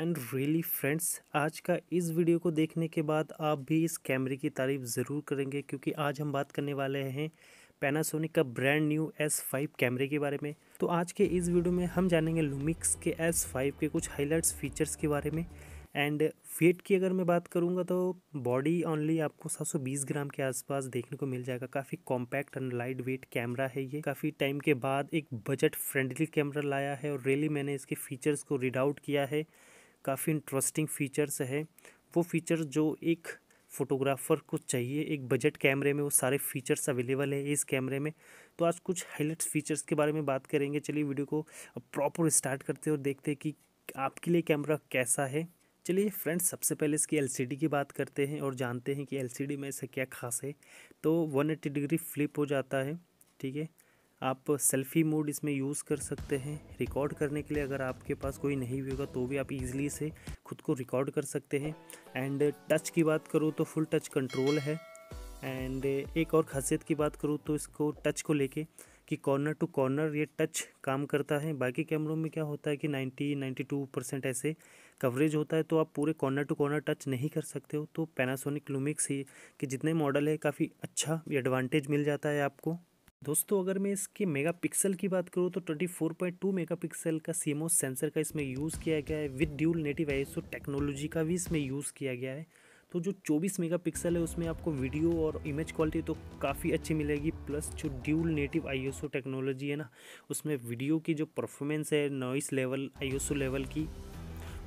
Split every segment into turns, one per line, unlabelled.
and really friends आज का इस वीडियो को देखने के बाद आप भी इस कैमरे की तारीफ ज़रूर करेंगे क्योंकि आज हम बात करने वाले हैं पैनासोनिक का ब्रांड न्यू S5 कैमरे के बारे में तो आज के इस वीडियो में हम जानेंगे लुमिक्स के S5 के कुछ हाईलाइट्स फीचर्स के बारे में एंड वेट की अगर मैं बात करूँगा तो बॉडी ऑनली आपको 720 ग्राम के आसपास देखने को मिल जाएगा काफ़ी compact and light weight camera है ये काफ़ी टाइम के बाद एक बजट फ्रेंडली कैमरा लाया है और रियली मैंने इसके फीचर्स को रीड आउट किया है काफ़ी इंटरेस्टिंग फ़ीचर्स है वो फ़ीचर जो एक फ़ोटोग्राफ़र को चाहिए एक बजट कैमरे में वो सारे फ़ीचर्स अवेलेबल है इस कैमरे में तो आज कुछ हाईलाइट फ़ीचर्स के बारे में बात करेंगे चलिए वीडियो को प्रॉपर स्टार्ट करते हैं और देखते हैं कि आपके लिए कैमरा कैसा है चलिए फ्रेंड्स सबसे पहले इसकी एलसीडी की बात करते हैं और जानते हैं कि एलसीडी में ऐसा क्या खास है तो 180 डिग्री फ्लिप हो जाता है ठीक है आप सेल्फ़ी मोड इसमें यूज़ कर सकते हैं रिकॉर्ड करने के लिए अगर आपके पास कोई नहीं भी होगा तो भी आप इजीली से खुद को रिकॉर्ड कर सकते हैं एंड टच की बात करूँ तो फुल टच कंट्रोल है एंड एक और खासियत की बात करूँ तो इसको टच को लेके कि कॉर्नर टू कॉर्नर ये टच काम करता है बाकी कैमरों में क्या होता है कि 90 92 परसेंट ऐसे कवरेज होता है तो आप पूरे कॉर्नर टू कॉर्नर टच नहीं कर सकते हो तो पैनासोनिक लुमिक्स ही कि जितने मॉडल है काफ़ी अच्छा एडवांटेज मिल जाता है आपको दोस्तों अगर मैं इसके मेगापिक्सल की बात करूँ तो 24.2 मेगापिक्सल का सीमो सेंसर का इसमें यूज़ किया गया है with dual native ISO technology का भी इसमें यूज़ किया गया है तो जो 24 मेगापिक्सल है उसमें आपको वीडियो और इमेज क्वालिटी तो काफ़ी अच्छी मिलेगी प्लस जो ड्यूल नेटिव आईएसओ टेक्नोलॉजी है ना उसमें वीडियो की जो परफॉर्मेंस है नॉइस लेवल आईएसओ लेवल की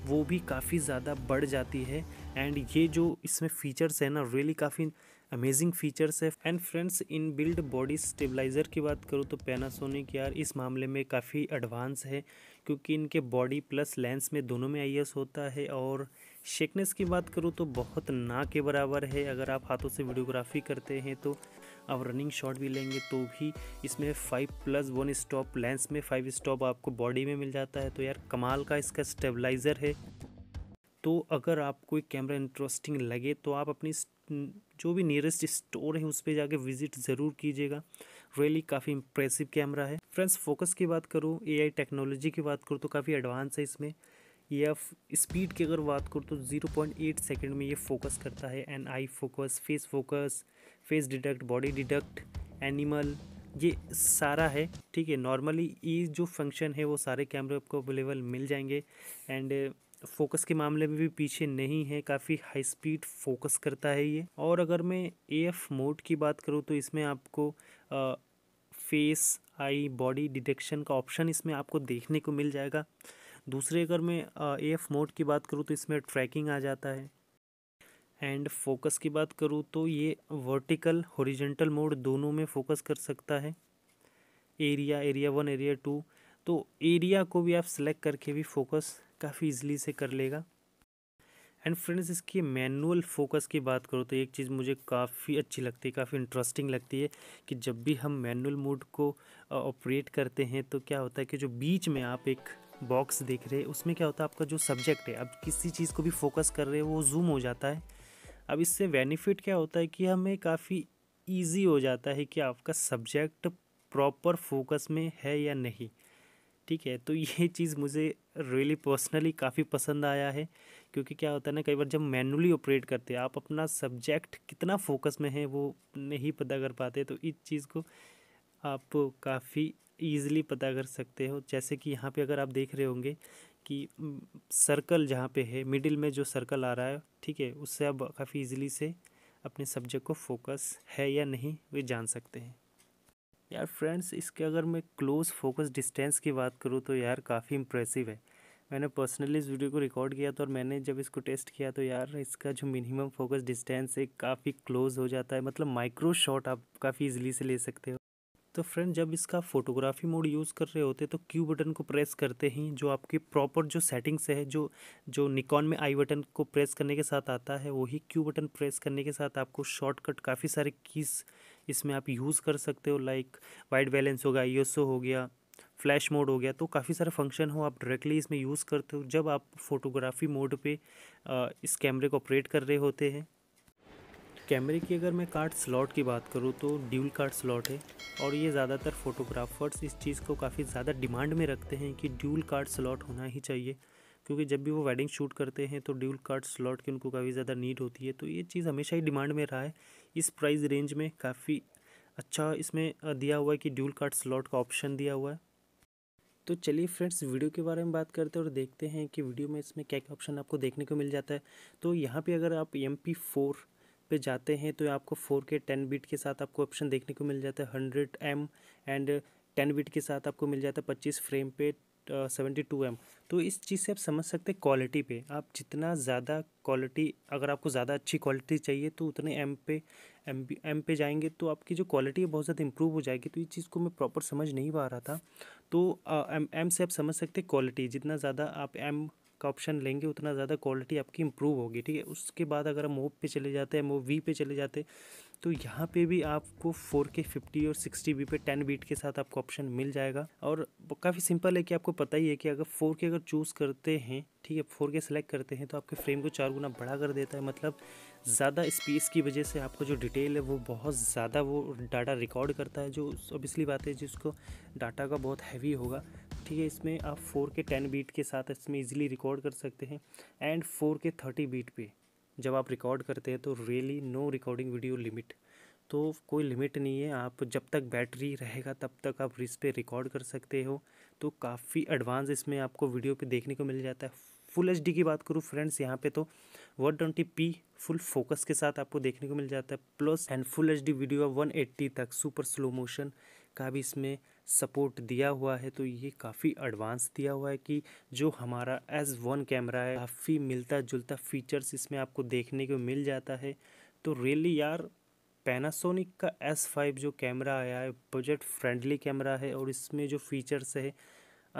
वो भी काफ़ी ज़्यादा बढ़ जाती है एंड ये जो इसमें फीचर्स है ना रियली काफ़ी अमेजिंग फीचर्स है and friends in build body stabiliser की बात करूँ तो पैनासोनिक यार इस मामले में काफ़ी एडवांस है क्योंकि इनके बॉडी प्लस लेंस में दोनों में आई होता है और शेकनेस की बात करूँ तो बहुत ना के बराबर है अगर आप हाथों से वीडियोग्राफी करते हैं तो आप रनिंग शॉट भी लेंगे तो भी इसमें five plus one stop lens में फाइव स्टॉप आपको बॉडी में मिल जाता है तो यार कमाल का इसका स्टेबलाइज़र है तो अगर आपको कैमरा इंटरेस्टिंग लगे तो आप अपनी जो भी नियरेस्ट स्टोर है उस पर जाके विजिट ज़रूर कीजिएगा रियली काफ़ी इंप्रेसिव कैमरा है फ्रेंड्स फोकस की बात करूँ ए टेक्नोलॉजी की बात करूँ तो काफ़ी एडवांस है इसमें या स्पीड की अगर बात करूँ तो 0.8 सेकंड में ये फोकस करता है and eye focus face focus face detect body detect animal ये सारा है ठीक है नॉर्मली ये जो फंक्शन है वो सारे कैमरे आपको अवेलेबल मिल जाएंगे एंड फोकस के मामले में भी पीछे नहीं है काफ़ी हाई स्पीड फोकस करता है ये और अगर मैं ए एफ मोड की बात करूँ तो इसमें आपको आ, फेस आई बॉडी डिटेक्शन का ऑप्शन इसमें आपको देखने को मिल जाएगा दूसरे अगर मैं ए एफ मोड की बात करूँ तो इसमें ट्रैकिंग आ जाता है एंड फोकस की बात करूँ तो ये वर्टिकल हॉरिजेंटल मोड दोनों में फोकस कर सकता है area area one area two तो एरिया को भी आप सिलेक्ट करके भी फोकस काफ़ी इजीली से कर लेगा एंड फ्रेंड्स इसकी मैनुअल फोकस की बात करो तो एक चीज़ मुझे काफ़ी अच्छी लगती है काफ़ी इंटरेस्टिंग लगती है कि जब भी हम मैनुअल मोड को ऑपरेट करते हैं तो क्या होता है कि जो बीच में आप एक बॉक्स देख रहे हैं उसमें क्या होता है आपका जो सब्जेक्ट है आप किसी चीज़ को भी फोकस कर रहे हैं वो जूम हो जाता है अब इससे बेनिफिट क्या होता है कि हमें काफ़ी ईजी हो जाता है कि आपका सब्जेक्ट प्रॉपर फोकस में है या नहीं ठीक है तो ये चीज़ मुझे रियली पर्सनली काफ़ी पसंद आया है क्योंकि क्या होता है ना कई बार जब मैनुअली ऑपरेट करते हैं आप अपना सब्जेक्ट कितना फोकस में है वो नहीं पता कर पाते तो इस चीज़ को आप काफ़ी ईजिली पता कर सकते हो जैसे कि यहाँ पे अगर आप देख रहे होंगे कि सर्कल जहाँ पे है मिडिल में जो सर्कल आ रहा है ठीक है उससे आप काफ़ी ईजिली से अपने सब्जेक्ट को फोकस है या नहीं वे जान सकते हैं यार फ्रेंड्स इसके अगर मैं क्लोज़ फोकस डिस्टेंस की बात करूँ तो यार काफ़ी इम्प्रेसिव है मैंने पर्सनली इस वीडियो को रिकॉर्ड किया तो और मैंने जब इसको टेस्ट किया तो यार इसका जो मिनिमम फोकस डिस्टेंस है काफ़ी क्लोज़ हो जाता है मतलब माइक्रो शॉट आप काफ़ी इजीली से ले सकते हो तो फ्रेंड जब इसका फोटोग्राफी मोड यूज़ कर रहे होते तो क्यू बटन को प्रेस करते ही जो आपकी प्रॉपर जो सेटिंग्स से है जो जो निकॉन में आई बटन को प्रेस करने के साथ आता है वही क्यू बटन प्रेस करने के साथ आपको शॉर्टकट काफ़ी सारे कीज़ इसमें आप यूज़ कर सकते हो लाइक वाइट बैलेंस होगा ई हो गया फ्लैश मोड हो गया तो काफ़ी सारे फंक्शन हो आप डायरेक्टली इसमें यूज़ करते हो जब आप फोटोग्राफी मोड पे इस कैमरे को ऑपरेट कर रहे होते हैं कैमरे की अगर मैं कार्ड स्लॉट की बात करूँ तो ड्यूल कार्ड स्लॉट है और ये ज़्यादातर फोटोग्राफर्स इस चीज़ को काफ़ी ज़्यादा डिमांड में रखते हैं कि ड्यूल कार्ड स्लॉट होना ही चाहिए क्योंकि जब भी वो वेडिंग शूट करते हैं तो ड्यूल कट स्लॉट की उनको काफ़ी ज़्यादा नीड होती है तो ये चीज़ हमेशा ही डिमांड में रहा है इस प्राइस रेंज में काफ़ी अच्छा इसमें दिया हुआ है कि ड्यूल कट स्लॉट का ऑप्शन दिया हुआ है तो चलिए फ्रेंड्स वीडियो के बारे में बात करते हैं और देखते हैं कि वीडियो में इसमें क्या क्या ऑप्शन आपको देखने को मिल जाता है तो यहाँ पर अगर आप एम पी फोर पे जाते हैं तो आपको फोर के टेन बीट के साथ आपको ऑप्शन देखने को मिल जाता है hundred M and ten bit के साथ आपको मिल जाता है पच्चीस फ्रेम पे सेवेंटी टू एम तो इस चीज़ से आप समझ सकते हैं क्वालिटी पे आप जितना ज़्यादा क्वालिटी अगर आपको ज़्यादा अच्छी क्वालिटी चाहिए तो उतने एम पे एम एम पे जाएंगे तो आपकी जो क्वालिटी है बहुत ज़्यादा इंप्रूव हो जाएगी तो इस चीज़ को मैं प्रॉपर समझ नहीं पा रहा था तो एम एम से आप समझ सकते क्वालिटी जितना ज़्यादा आप एम का ऑप्शन लेंगे उतना ज़्यादा क्वालिटी आपकी इंप्रूव होगी ठीक है उसके बाद अगर हम ओप पे चले जाते हैं ओ वी पे चले जाते हैं तो यहाँ पे भी आपको फोर के फिफ्टी और सिक्सटी बी पे टेन बीट के साथ आपको ऑप्शन मिल जाएगा और काफ़ी सिंपल है कि आपको पता ही है कि अगर फोर के अगर चूज़ करते हैं ठीक है फोर के सेलेक्ट करते हैं तो आपके फ्रेम को चार गुना बड़ा कर देता है मतलब ज़्यादा स्पेस की वजह से आपको जो डिटेल है वो बहुत ज़्यादा वो डाटा रिकॉर्ड करता है जो ऑबियसली बात है जिसको डाटा का बहुत हैवी होगा ठीक है इसमें आप फोर के टेन बीट के साथ इसमें ईजिली रिकॉर्ड कर सकते हैं and four K thirty bit पे जब आप रिकॉर्ड करते हैं तो really no recording video limit तो कोई लिमिट नहीं है आप जब तक बैटरी रहेगा तब तक आप इस पर रिकॉर्ड कर सकते हो तो काफ़ी एडवांस इसमें आपको वीडियो पे देखने को मिल जाता है फुल एच की बात करूँ फ्रेंड्स यहाँ पे तो one twenty P full focus के साथ आपको देखने को मिल जाता है plus and full H video one eighty तक सुपर स्लो मोशन का भी इसमें सपोर्ट दिया हुआ है तो ये काफ़ी एडवांस दिया हुआ है कि जो हमारा एस वन कैमरा है काफ़ी मिलता जुलता फीचर्स इसमें आपको देखने को मिल जाता है तो रियली यार पैनासोनिक का एस फाइव जो कैमरा आया है बजट फ्रेंडली कैमरा है और इसमें जो फीचर्स है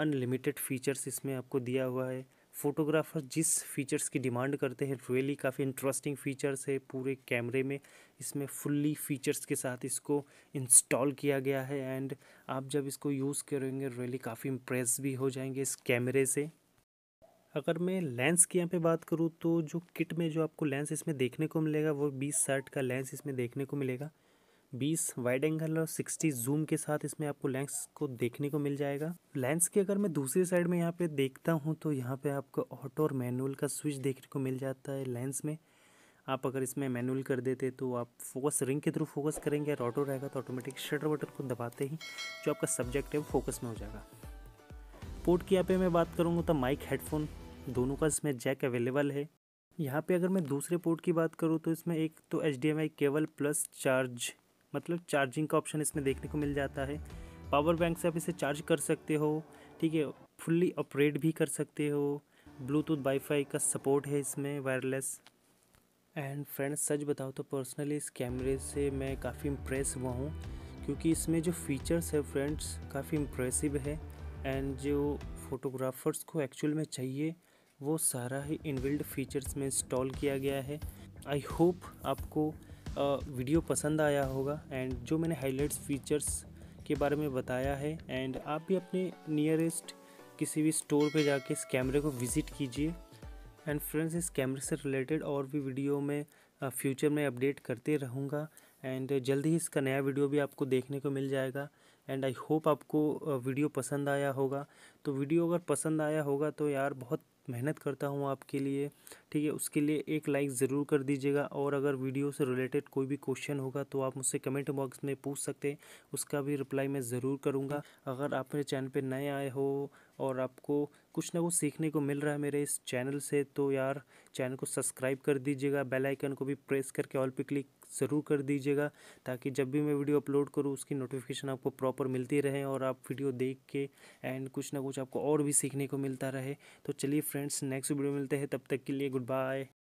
अनलिमिटेड फीचर्स इसमें आपको दिया हुआ है फोटोग्राफर जिस फीचर्स की डिमांड करते हैं रियली काफ़ी इंटरेस्टिंग फीचर्स है पूरे कैमरे में इसमें फुल्ली फीचर्स के साथ इसको इंस्टॉल किया गया है एंड आप जब इसको यूज़ करेंगे रियली काफ़ी इम्प्रेस भी हो जाएंगे इस कैमरे से अगर मैं लेंस की यहाँ पे बात करूँ तो जो किट में जो आपको लेंस इसमें देखने को मिलेगा वो बीस साठ का लेंस इसमें देखने को मिलेगा बीस वाइड एंगल और सिक्सटी जूम के साथ इसमें आपको लेंस को देखने को मिल जाएगा लेंस की अगर मैं दूसरी साइड में यहाँ पे देखता हूँ तो यहाँ पे आपको ऑटो और मैनुअल का स्विच देखने को मिल जाता है लेंस में आप अगर इसमें मैनुअल कर देते तो आप फोकस रिंग के थ्रू फोकस करेंगे और ऑटो रहेगा तो ऑटोमेटिक शटर वटर को दबाते ही जो आपका सब्जेक्ट है वो फोकस में हो जाएगा पोर्ट की यहाँ पे मैं बात करूँगा तो माइक हेडफोन दोनों का इसमें जैक अवेलेबल है यहाँ पे अगर मैं दूसरे पोर्ट की बात करूँ तो इसमें एक तो एच केबल प्लस चार्ज मतलब चार्जिंग का ऑप्शन इसमें देखने को मिल जाता है पावर बैंक से आप इसे चार्ज कर सकते हो ठीक है फुल्ली ऑपरेट भी कर सकते हो ब्लूटूथ वाईफाई का सपोर्ट है इसमें वायरलेस एंड फ्रेंड्स सच बताओ तो पर्सनली इस कैमरे से मैं काफ़ी इम्प्रेस हुआ हूँ क्योंकि इसमें जो फीचर्स है फ्रेंड्स काफ़ी इम्प्रेसिव है एंड जो फोटोग्राफर्स को एक्चुअल में चाहिए वो सारा ही इनबिल्ड फीचर्स में इंस्टॉल किया गया है आई होप आपको वीडियो पसंद आया होगा एंड जो मैंने हाईलाइट्स फीचर्स के बारे में बताया है एंड आप भी अपने नियरेस्ट किसी भी स्टोर पे जाके इस कैमरे को विज़िट कीजिए एंड फ्रेंड्स इस कैमरे से रिलेटेड और भी वीडियो में फ्यूचर में अपडेट करते रहूँगा एंड जल्दी ही इसका नया वीडियो भी आपको देखने को मिल जाएगा एंड आई होप आपको वीडियो पसंद आया होगा तो वीडियो अगर पसंद आया होगा तो यार बहुत मेहनत करता हूँ आपके लिए ठीक है उसके लिए एक लाइक ज़रूर कर दीजिएगा और अगर वीडियो से रिलेटेड कोई भी क्वेश्चन होगा तो आप मुझसे कमेंट बॉक्स में पूछ सकते हैं उसका भी रिप्लाई मैं ज़रूर करूँगा अगर आप मेरे चैनल पे नए आए हो और आपको कुछ ना कुछ सीखने को मिल रहा है मेरे इस चैनल से तो यार चैनल को सब्सक्राइब कर दीजिएगा बेलाइकन को भी प्रेस करके ऑल पर क्लिक ज़रूर कर दीजिएगा ताकि जब भी मैं वीडियो अपलोड करूँ उसकी नोटिफिकेशन आपको प्रॉपर मिलती रहे और आप वीडियो देख के एंड कुछ ना कुछ आपको और भी सीखने को मिलता रहे तो चलिए फ्रेंड्स नेक्स्ट वीडियो मिलते हैं तब तक के लिए गुड बाय